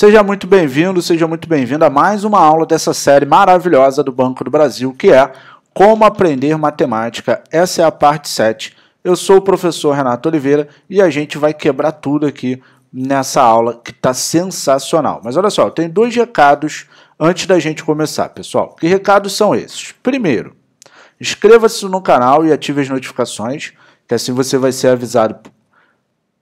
Seja muito bem-vindo, seja muito bem-vinda a mais uma aula dessa série maravilhosa do Banco do Brasil, que é Como Aprender Matemática. Essa é a parte 7. Eu sou o professor Renato Oliveira e a gente vai quebrar tudo aqui nessa aula que está sensacional. Mas olha só, tem dois recados antes da gente começar, pessoal. Que recados são esses? Primeiro, inscreva-se no canal e ative as notificações, que assim você vai ser avisado.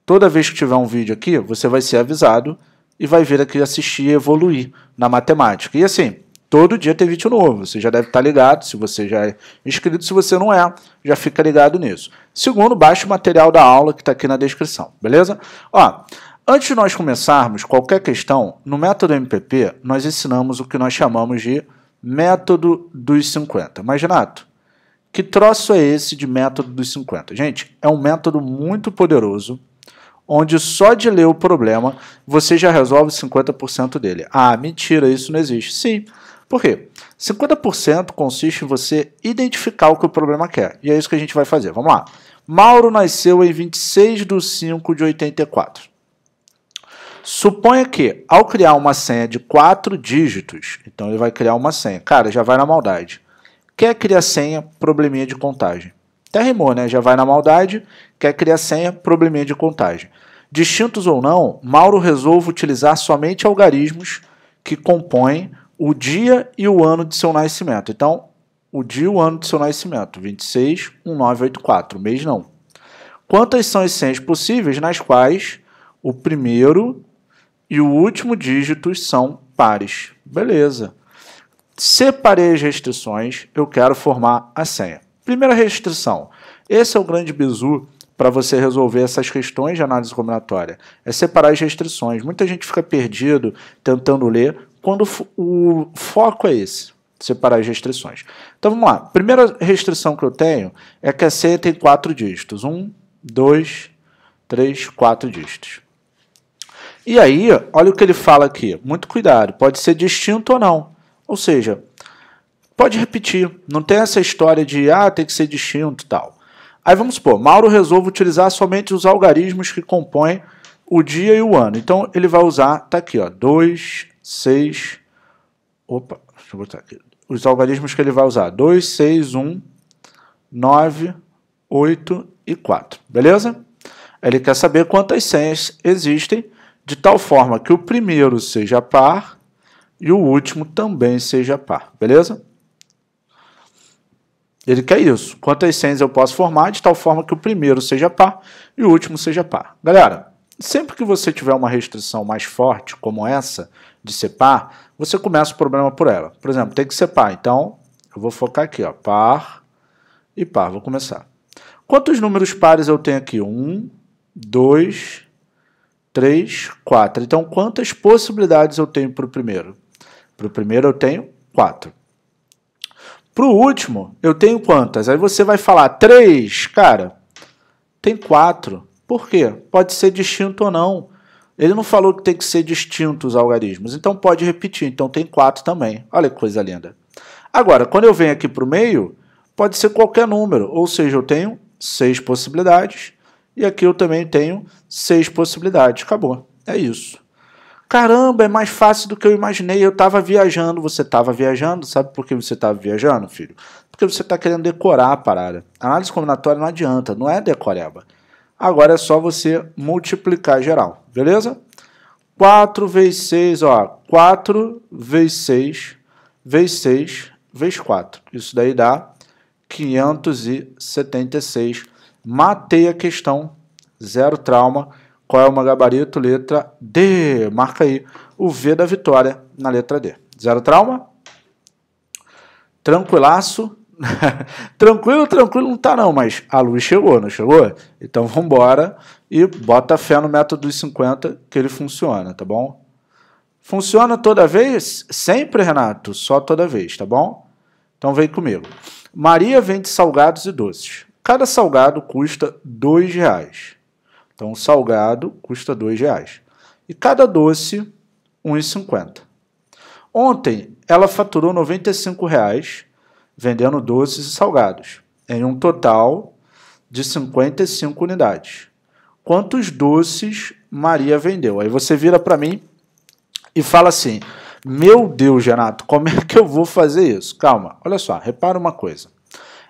Toda vez que tiver um vídeo aqui, você vai ser avisado e vai vir aqui assistir evoluir na matemática. E assim, todo dia tem vídeo novo. Você já deve estar ligado, se você já é inscrito, se você não é, já fica ligado nisso. Segundo, baixe o material da aula que está aqui na descrição, beleza? Ó, antes de nós começarmos qualquer questão, no método MPP nós ensinamos o que nós chamamos de método dos 50. Mas, Renato, que troço é esse de método dos 50? Gente, é um método muito poderoso onde só de ler o problema você já resolve 50% dele. Ah, mentira, isso não existe. Sim. Por quê? 50% consiste em você identificar o que o problema quer. E é isso que a gente vai fazer. Vamos lá. Mauro nasceu em 26 de 5 de 84. Suponha que, ao criar uma senha de 4 dígitos, então ele vai criar uma senha. Cara, já vai na maldade. Quer criar senha, probleminha de contagem. Até rimou, né? Já vai na maldade, quer criar senha, probleminha de contagem. Distintos ou não, Mauro resolve utilizar somente algarismos que compõem o dia e o ano de seu nascimento. Então, o dia e o ano de seu nascimento, 26, 1984, mês não. Quantas são as senhas possíveis nas quais o primeiro e o último dígitos são pares? Beleza. Separei as restrições, eu quero formar a senha. Primeira restrição. Esse é o grande bizu para você resolver essas questões de análise combinatória. É separar as restrições. Muita gente fica perdido tentando ler quando o foco é esse. Separar as restrições. Então vamos lá. Primeira restrição que eu tenho é que a C tem quatro dígitos. Um, dois, três, quatro dígitos. E aí, olha o que ele fala aqui. Muito cuidado. Pode ser distinto ou não. Ou seja, Pode repetir, não tem essa história de ah, tem que ser distinto e tal. Aí vamos supor, Mauro resolve utilizar somente os algarismos que compõem o dia e o ano. Então ele vai usar, tá aqui, ó, 2, 6, opa, deixa eu botar aqui. Os algarismos que ele vai usar, 2, 6, 1, 9, 8 e 4, beleza? Ele quer saber quantas senhas existem, de tal forma que o primeiro seja par e o último também seja par, beleza? Ele quer isso. Quantas senhas eu posso formar de tal forma que o primeiro seja par e o último seja par. Galera, sempre que você tiver uma restrição mais forte, como essa, de ser par, você começa o problema por ela. Por exemplo, tem que ser par. Então, eu vou focar aqui, ó, par e par. Vou começar. Quantos números pares eu tenho aqui? 1, 2, 3, 4. Então, quantas possibilidades eu tenho para o primeiro? Para o primeiro eu tenho 4. Pro último, eu tenho quantas? Aí você vai falar três, cara. Tem quatro. Por quê? Pode ser distinto ou não. Ele não falou que tem que ser distinto os algarismos, então pode repetir. Então tem quatro também. Olha que coisa linda. Agora, quando eu venho aqui para o meio, pode ser qualquer número. Ou seja, eu tenho seis possibilidades e aqui eu também tenho seis possibilidades. Acabou. É isso. Caramba, é mais fácil do que eu imaginei. Eu estava viajando, você estava viajando. Sabe por que você estava viajando, filho? Porque você está querendo decorar a parada. análise combinatória não adianta, não é decoreba. Agora é só você multiplicar geral, beleza? 4 vezes 6, ó, 4 vezes 6, vezes 6, vezes 4. Isso daí dá 576. Matei a questão, zero trauma. Qual é o meu gabarito? Letra D. Marca aí o V da vitória na letra D. Zero trauma? Tranquilaço? tranquilo, tranquilo não tá não, mas a luz chegou, não chegou? Então vamos e bota fé no método dos 50 que ele funciona, tá bom? Funciona toda vez? Sempre, Renato, só toda vez, tá bom? Então vem comigo. Maria vende salgados e doces. Cada salgado custa R$ reais. Então, o salgado custa R$ 2,00. E cada doce, R$ 1,50. Ontem, ela faturou R$ 95,00 vendendo doces e salgados, em um total de 55 unidades. Quantos doces Maria vendeu? Aí você vira para mim e fala assim: Meu Deus, Renato, como é que eu vou fazer isso? Calma, olha só, repara uma coisa.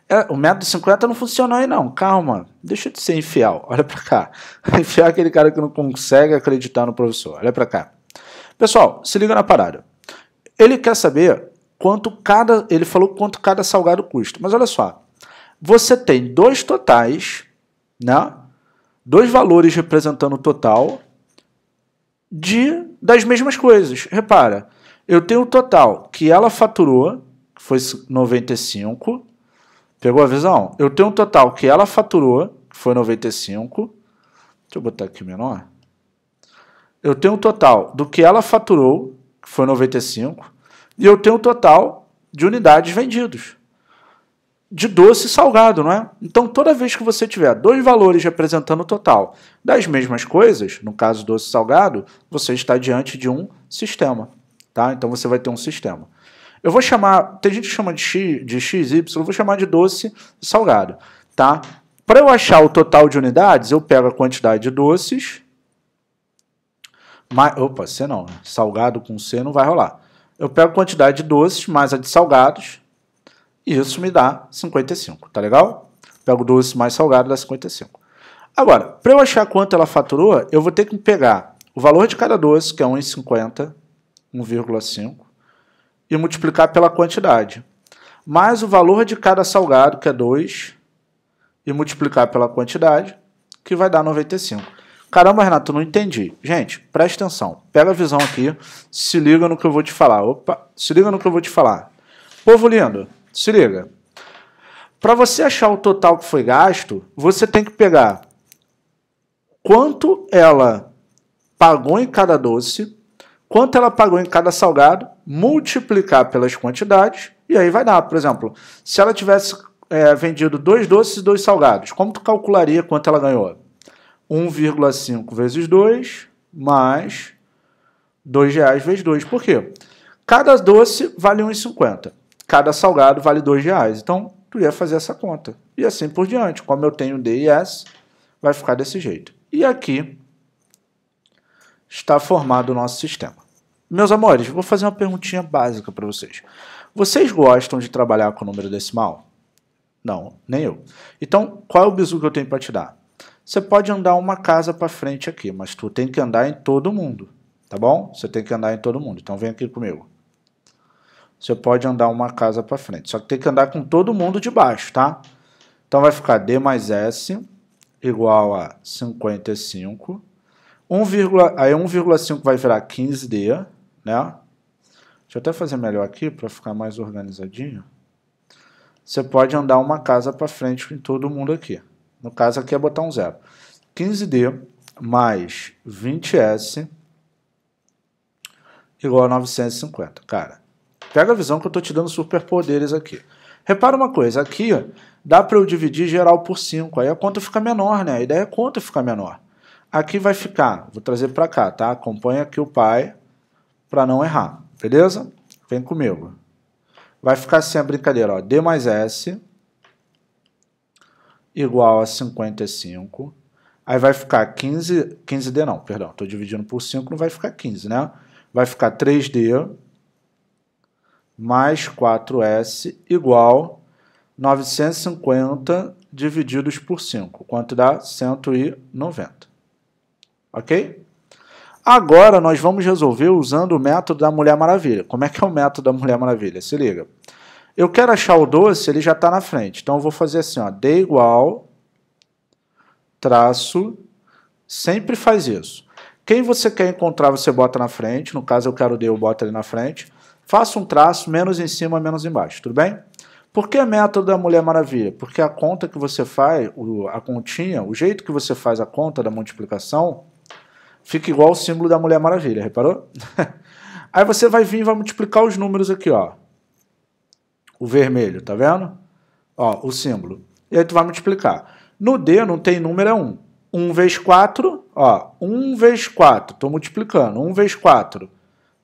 É, o método 50 não funcionou aí não, calma, deixa de ser infiel, olha para cá. Infiel é aquele cara que não consegue acreditar no professor, olha para cá. Pessoal, se liga na parada. Ele quer saber quanto cada, ele falou quanto cada salgado custa, mas olha só, você tem dois totais, né? Dois valores representando o total de das mesmas coisas. Repara, eu tenho o total que ela faturou, que foi 95, Pegou a visão? Eu tenho um total que ela faturou, que foi 95. Deixa eu botar aqui menor. Eu tenho um total do que ela faturou, que foi 95, e eu tenho um total de unidades vendidas De doce e salgado, não é? Então, toda vez que você tiver dois valores representando o total das mesmas coisas, no caso doce e salgado, você está diante de um sistema. Tá? Então, você vai ter um sistema. Eu vou chamar, tem gente que chama de x, de y, eu vou chamar de doce salgado, tá? Para eu achar o total de unidades, eu pego a quantidade de doces, mais, opa, C não, né? salgado com C não vai rolar. Eu pego a quantidade de doces mais a de salgados, e isso me dá 55, tá legal? Pego doce mais salgado, dá 55. Agora, para eu achar quanto ela faturou, eu vou ter que pegar o valor de cada doce, que é 1,50, 1,5, e multiplicar pela quantidade, mais o valor de cada salgado, que é 2, e multiplicar pela quantidade, que vai dar 95. Caramba, Renato, não entendi. Gente, presta atenção. Pega a visão aqui, se liga no que eu vou te falar. Opa, se liga no que eu vou te falar. Povo lindo, se liga. Para você achar o total que foi gasto, você tem que pegar quanto ela pagou em cada doce quanto ela pagou em cada salgado, multiplicar pelas quantidades, e aí vai dar. Por exemplo, se ela tivesse é, vendido dois doces e dois salgados, como tu calcularia quanto ela ganhou? 1,5 vezes 2, mais 2 reais vezes 2. Por quê? Cada doce vale R$ 1,50. Cada salgado vale 2 reais. Então, tu ia fazer essa conta. E assim por diante. Como eu tenho D e S, vai ficar desse jeito. E aqui está formado o nosso sistema. Meus amores, vou fazer uma perguntinha básica para vocês. Vocês gostam de trabalhar com número decimal? Não, nem eu. Então, qual é o bizu que eu tenho para te dar? Você pode andar uma casa para frente aqui, mas tu tem que andar em todo mundo, tá bom? Você tem que andar em todo mundo. Então vem aqui comigo. Você pode andar uma casa para frente, só que tem que andar com todo mundo de baixo, tá? Então vai ficar D mais S igual a 55 1, aí 1,5 vai virar 15D, né? Deixa eu até fazer melhor aqui para ficar mais organizadinho. Você pode andar uma casa para frente com todo mundo aqui. No caso aqui é botar um zero. 15D mais 20S igual a 950. Cara, pega a visão que eu estou te dando superpoderes aqui. Repara uma coisa, aqui dá para eu dividir geral por 5, aí a conta fica menor, né? A ideia é a conta ficar menor. Aqui vai ficar, vou trazer para cá, tá? Acompanha aqui o pai para não errar, beleza? Vem comigo. Vai ficar assim a brincadeira, ó. D mais S igual a 55. Aí vai ficar 15, 15D não, perdão, estou dividindo por 5, não vai ficar 15, né? Vai ficar 3D mais 4S igual 950 divididos por 5, quanto dá 190. Ok? Agora nós vamos resolver usando o método da Mulher Maravilha. Como é que é o método da Mulher Maravilha? Se liga. Eu quero achar o doce, ele já está na frente. Então eu vou fazer assim, ó, D igual, traço, sempre faz isso. Quem você quer encontrar, você bota na frente. No caso, eu quero D, eu boto ali na frente. Faça um traço, menos em cima, menos embaixo, tudo bem? Por que método da Mulher Maravilha? Porque a conta que você faz, a continha, o jeito que você faz a conta da multiplicação Fica igual o símbolo da Mulher Maravilha, reparou? Aí você vai vir e vai multiplicar os números aqui, ó. O vermelho, tá vendo? Ó, o símbolo. E aí tu vai multiplicar. No D não tem número, é 1. 1 vezes 4, ó. 1 vezes 4, tô multiplicando. 1 vezes 4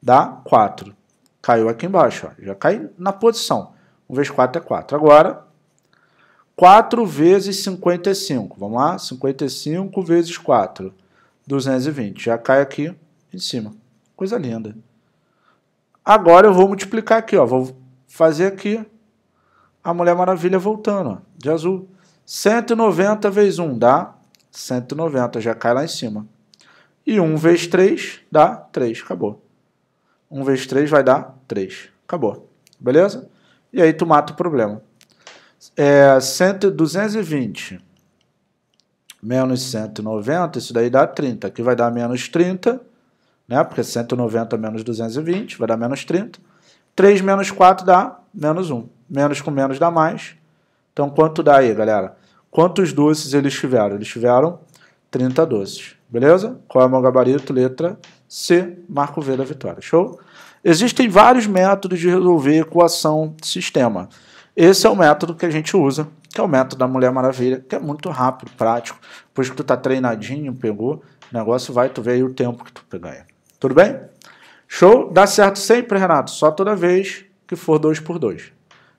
dá 4. Caiu aqui embaixo, ó. Já cai na posição. 1 vezes 4 é 4. Agora, 4 vezes 55. Vamos lá? 55 vezes 4. 220. Já cai aqui em cima. Coisa linda. Agora eu vou multiplicar aqui, ó. Vou fazer aqui a Mulher Maravilha voltando, ó, de azul. 190 vezes 1 dá 190, já cai lá em cima. E 1 vezes 3 dá 3, acabou. 1 vezes 3 vai dar 3, acabou. Beleza? E aí tu mata o problema. É, 100, 220 menos 190, isso daí dá 30. que vai dar menos 30, né? Porque 190 menos 220 vai dar menos 30. 3 menos 4 dá menos 1. Menos com menos dá mais. Então, quanto dá aí, galera? Quantos doces eles tiveram? Eles tiveram 30 doces. Beleza? Qual é o meu gabarito? Letra C. Marco V da vitória. Show? Existem vários métodos de resolver equação de sistema. Esse é o método que a gente usa que é o método da Mulher Maravilha, que é muito rápido, prático. Depois que tu tá treinadinho, pegou, o negócio vai, tu vê aí o tempo que tu ganha. Tudo bem? Show? Dá certo sempre, Renato. Só toda vez que for 2 por 2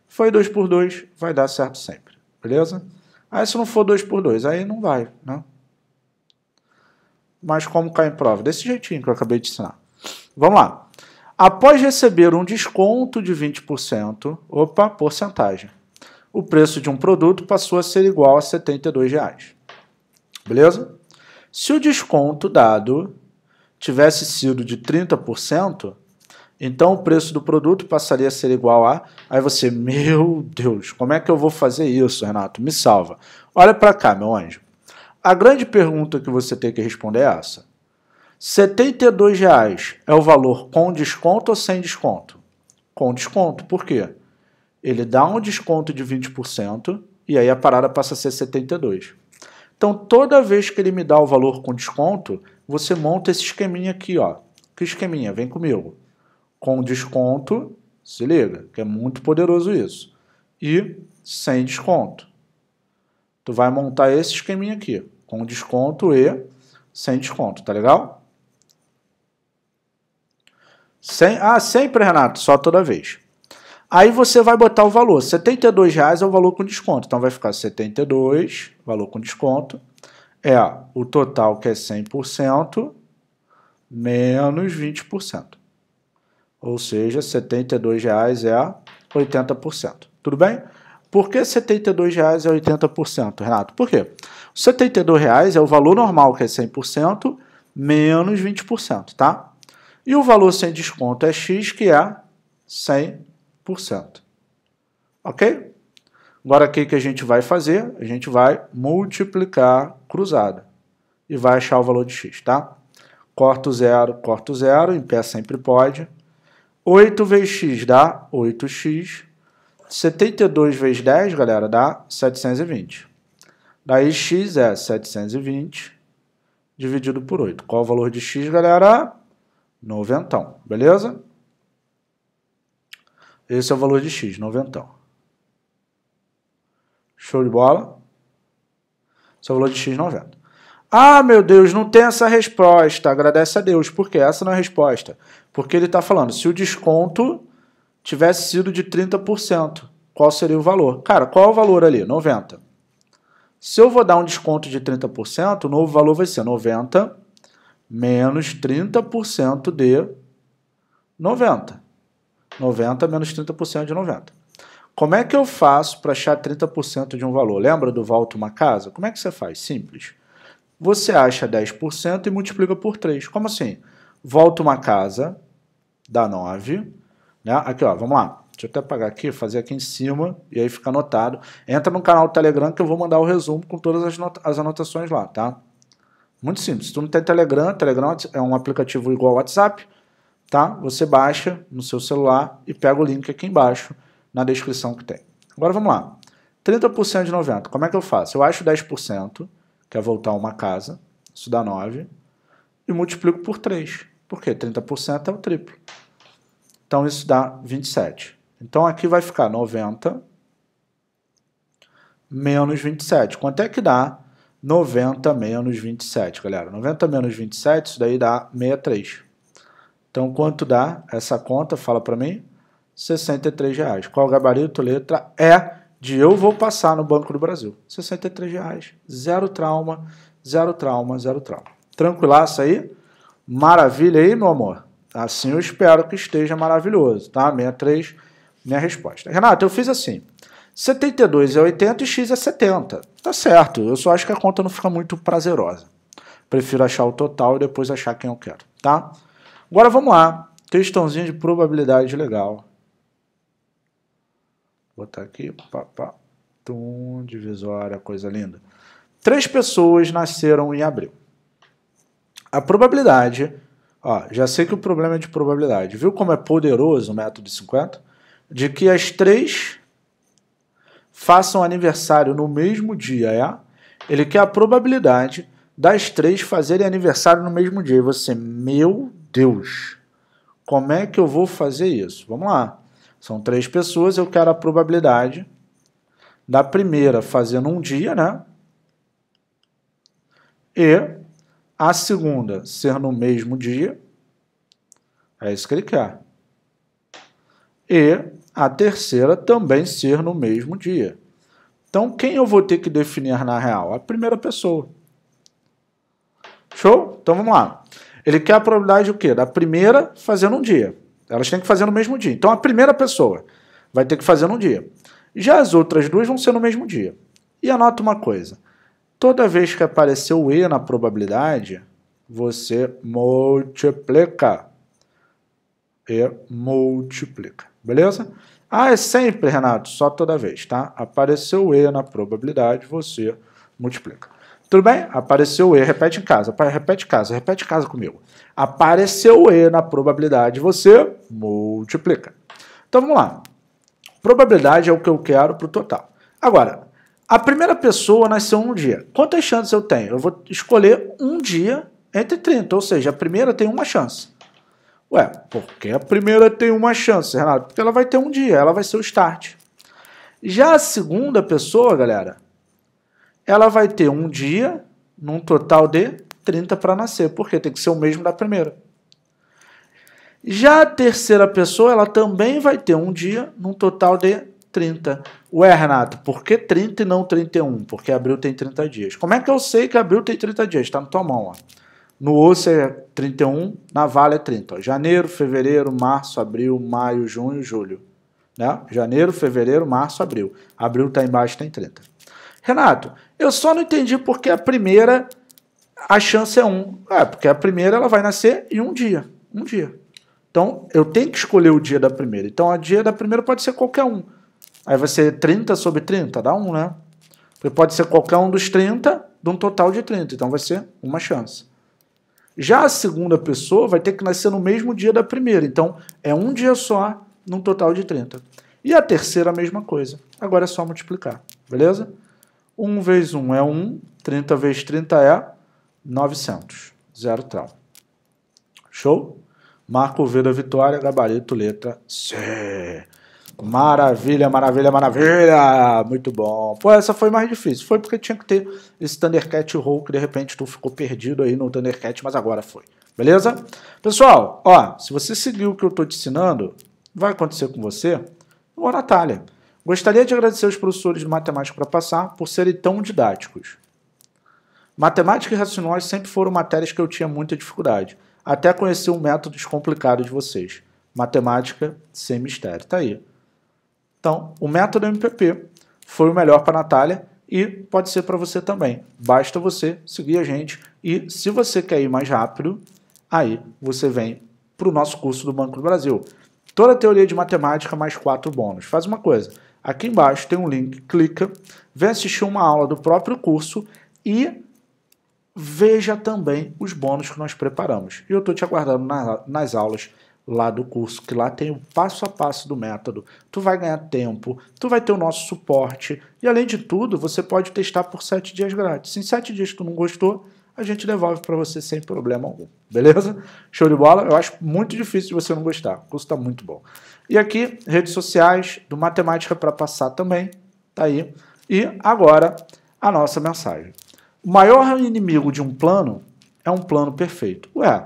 Foi 2 por 2 vai dar certo sempre. Beleza? Aí se não for 2 por 2 aí não vai, né? Mas como cai em prova? Desse jeitinho que eu acabei de ensinar. Vamos lá. Após receber um desconto de 20%, opa, porcentagem o preço de um produto passou a ser igual a R$ 72,00. Beleza? Se o desconto dado tivesse sido de 30%, então o preço do produto passaria a ser igual a. Aí você, meu Deus, como é que eu vou fazer isso, Renato? Me salva. Olha para cá, meu anjo. A grande pergunta que você tem que responder é essa: R$ 72,00 é o valor com desconto ou sem desconto? Com desconto, por quê? ele dá um desconto de 20% e aí a parada passa a ser 72. Então, toda vez que ele me dá o valor com desconto, você monta esse esqueminha aqui, ó. Que esqueminha? Vem comigo. Com desconto, se liga, que é muito poderoso isso. E sem desconto. Tu vai montar esse esqueminha aqui, com desconto e sem desconto, tá legal? Sem, ah, sempre, Renato, só toda vez. Aí você vai botar o valor. R$ 72,00 é o valor com desconto. Então vai ficar 72, valor com desconto, é o total que é 100% menos 20%. Ou seja, R$ 72,00 é 80%. Tudo bem? Por que R$ 72,00 é 80%, Renato? Por quê? R$ 72,00 é o valor normal, que é 100%, menos 20%, tá? E o valor sem desconto é X, que é 100%. Ok? Agora, o que, a gente vai fazer? A gente vai multiplicar cruzada e vai achar o valor de x, tá? Corto zero, corto zero, em pé sempre pode. 8 vezes x dá 8x. 72 vezes 10, galera, dá 720. Daí x é 720 dividido por 8. Qual o valor de x, galera? Noventão, beleza? Esse é o valor de X, 90. Show de bola? Esse é o valor de X, 90. Ah, meu Deus, não tem essa resposta. Agradece a Deus, porque essa não é a resposta. Porque ele está falando, se o desconto tivesse sido de 30%, qual seria o valor? Cara, qual é o valor ali? 90. Se eu vou dar um desconto de 30%, o novo valor vai ser 90 menos 30% de 90. 90 menos 30% de 90. Como é que eu faço para achar 30% de um valor? Lembra do volta uma casa? Como é que você faz? Simples. Você acha 10% e multiplica por 3. Como assim? Volta uma casa, dá 9. Né? Aqui, ó, vamos lá. Deixa eu até apagar aqui, fazer aqui em cima, e aí fica anotado. Entra no canal do Telegram que eu vou mandar o resumo com todas as, as anotações lá, tá? Muito simples. Se tu não tem Telegram, Telegram é um aplicativo igual ao WhatsApp tá? Você baixa no seu celular e pega o link aqui embaixo na descrição que tem. Agora vamos lá. 30% de 90, como é que eu faço? Eu acho 10%, que é voltar uma casa, isso dá 9, e multiplico por 3, porque 30% é o triplo. Então isso dá 27. Então aqui vai ficar 90 menos 27. Quanto é que dá 90 menos 27, galera? 90 menos 27, isso daí dá 63. Então, quanto dá essa conta? Fala para mim. R$ reais. Qual gabarito? Letra E de eu vou passar no Banco do Brasil. R$ reais. Zero trauma, zero trauma, zero trauma. Tranquilaço aí? Maravilha aí, meu amor? Assim eu espero que esteja maravilhoso, tá? 63, minha resposta. Renato, eu fiz assim. 72 é 80 e x é 70. Tá certo, eu só acho que a conta não fica muito prazerosa. Prefiro achar o total e depois achar quem eu quero, tá? Agora vamos lá. Questãozinha de probabilidade legal. Vou botar aqui. Pá, pá, tum, divisória, coisa linda. Três pessoas nasceram em abril. A probabilidade. Ó, já sei que o problema é de probabilidade. Viu como é poderoso o método 50? De que as três façam aniversário no mesmo dia, é? Ele quer a probabilidade das três fazerem aniversário no mesmo dia. E você, meu Deus, como é que eu vou fazer isso? Vamos lá. São três pessoas, eu quero a probabilidade da primeira fazendo um dia, né? E a segunda ser no mesmo dia. É isso que ele quer. E a terceira também ser no mesmo dia. Então, quem eu vou ter que definir na real? A primeira pessoa. Show? Então vamos lá. Ele quer a probabilidade o quê? Da primeira fazer num dia. Elas têm que fazer no mesmo dia. Então a primeira pessoa vai ter que fazer num dia. Já as outras duas vão ser no mesmo dia. E anota uma coisa. Toda vez que aparecer o E na probabilidade, você multiplica. E multiplica. Beleza? Ah, é sempre, Renato, só toda vez, tá? Apareceu E na probabilidade, você multiplica. Tudo bem? Apareceu o E, repete em casa, repete em casa, repete em casa comigo. Apareceu o E na probabilidade, você multiplica. Então vamos lá. Probabilidade é o que eu quero para o total. Agora, a primeira pessoa nasceu um dia. Quantas chances eu tenho? Eu vou escolher um dia entre 30, ou seja, a primeira tem uma chance. Ué, porque a primeira tem uma chance, Renato? Porque ela vai ter um dia, ela vai ser o start. Já a segunda pessoa, galera, ela vai ter um dia, num total de 30 para nascer, porque tem que ser o mesmo da primeira. Já a terceira pessoa, ela também vai ter um dia, num total de 30. Ué, Renato, por que 30 e não 31? Porque abril tem 30 dias. Como é que eu sei que abril tem 30 dias? Está na tua mão, ó. No osso é 31, na vale é 30. Ó. Janeiro, fevereiro, março, abril, maio, junho, julho. Né? Janeiro, fevereiro, março, abril. Abril está embaixo, tem 30. Renato, eu só não entendi porque a primeira, a chance é um. É, porque a primeira ela vai nascer em um dia. Um dia. Então, eu tenho que escolher o dia da primeira. Então, a dia da primeira pode ser qualquer um. Aí vai ser 30 sobre 30, dá um, né? Porque pode ser qualquer um dos 30, de um total de 30. Então, vai ser uma chance. Já a segunda pessoa vai ter que nascer no mesmo dia da primeira. Então, é um dia só, num total de 30. E a terceira, a mesma coisa. Agora é só multiplicar, beleza? 1 vezes 1 é 1, 30 vezes 30 é 900, zero trava. Show? marco o V da vitória, gabarito, letra C. Maravilha, maravilha, maravilha! Muito bom. Pô, essa foi mais difícil. Foi porque tinha que ter esse Thundercat Hulk, de repente tu ficou perdido aí no Thundercat, mas agora foi. Beleza? Pessoal, ó, se você seguir o que eu tô te ensinando, vai acontecer com você ou a Natália. Gostaria de agradecer aos professores de matemática para passar por serem tão didáticos. Matemática e racionais sempre foram matérias que eu tinha muita dificuldade, até conhecer um método descomplicado de vocês. Matemática sem mistério, tá aí. Então, o método MPP foi o melhor para Natália e pode ser para você também. Basta você seguir a gente e se você quer ir mais rápido, aí você vem para o nosso curso do Banco do Brasil. Toda a teoria de matemática mais quatro bônus. Faz uma coisa, Aqui embaixo tem um link, clica, vem assistir uma aula do próprio curso e veja também os bônus que nós preparamos. E eu estou te aguardando na, nas aulas lá do curso, que lá tem o passo a passo do método. Tu vai ganhar tempo, tu vai ter o nosso suporte e além de tudo, você pode testar por sete dias grátis. Se em sete dias tu não gostou, a gente devolve para você sem problema algum. Beleza? Show de bola? Eu acho muito difícil de você não gostar. O curso está muito bom. E aqui, redes sociais, do Matemática para Passar também, tá aí. E agora, a nossa mensagem. O maior inimigo de um plano é um plano perfeito. Ué,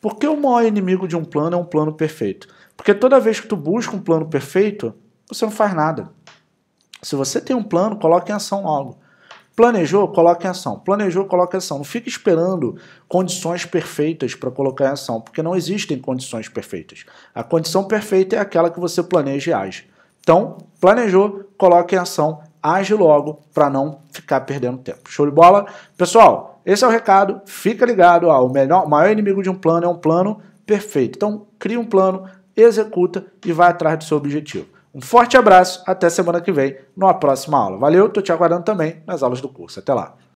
por que o maior inimigo de um plano é um plano perfeito? Porque toda vez que tu busca um plano perfeito, você não faz nada. Se você tem um plano, coloque em ação logo. Planejou, coloque em ação. Planejou, coloque em ação. Não fique esperando condições perfeitas para colocar em ação, porque não existem condições perfeitas. A condição perfeita é aquela que você planeja e age. Então, planejou, coloque em ação, age logo para não ficar perdendo tempo. Show de bola? Pessoal, esse é o recado. Fica ligado. Ó, o melhor, o maior inimigo de um plano é um plano perfeito. Então, cria um plano, executa e vai atrás do seu objetivo. Um forte abraço, até semana que vem, numa próxima aula. Valeu, estou te aguardando também nas aulas do curso. Até lá.